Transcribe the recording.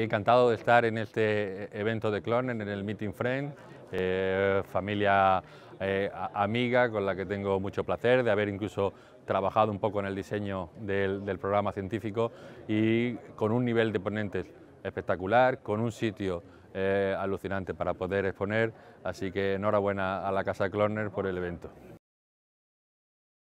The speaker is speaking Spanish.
Encantado de estar en este eh, evento de cloner en el Meeting Friend, eh, familia eh, amiga con la que tengo mucho placer de haber incluso trabajado un poco en el diseño del, programa científico y con un nivel de ponentes espectacular, con un sitio alucinante para poder exponer, así que enhorabuena a la Casa Cloner por el evento.